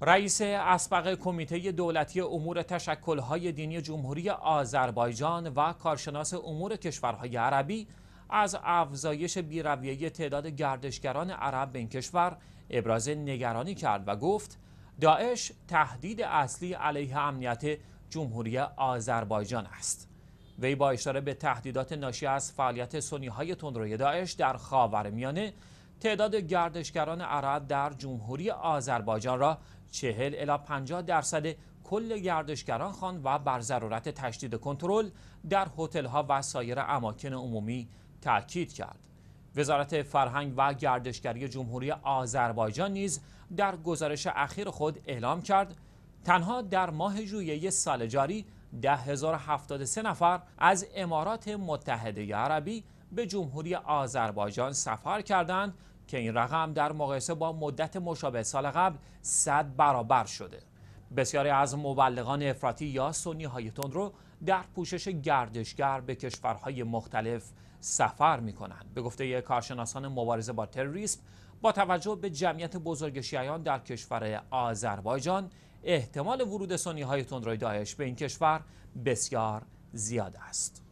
رئیس اسبق کمیته دولتی امور تشکلهای دینی جمهوری آذربایجان و کارشناس امور کشورهای عربی از افزایش بیرویه تعداد گردشگران عرب به این کشور ابراز نگرانی کرد و گفت داعش تهدید اصلی علیه امنیت جمهوری آذربایجان است وی با اشاره به تهدیدات ناشی از فعالیت سنی های تندروی داعش در خاورمیانه میانه تعداد گردشگران عرب در جمهوری آذربایجان را 40 الی 50 درصد کل گردشگران خان و بر ضرورت تشدید کنترل در هتل‌ها و سایر اماکن عمومی تاکید کرد. وزارت فرهنگ و گردشگری جمهوری آذربایجان نیز در گزارش اخیر خود اعلام کرد تنها در ماه ژوئیه سال جاری 10073 نفر از امارات متحده عربی به جمهوری آذربایجان سفر کردند که این رقم در مقایسه با مدت مشابه سال قبل صد برابر شده بسیاری از مبلغان افراطی یا سنی های تندرو در پوشش گردشگر به کشورهای مختلف سفر می کنند به گفته کارشناسان مبارزه با تروریسم با توجه به جمعیت بزرگ شیعیان در کشور آذربایجان احتمال ورود سنی های تندروی داعش به این کشور بسیار زیاد است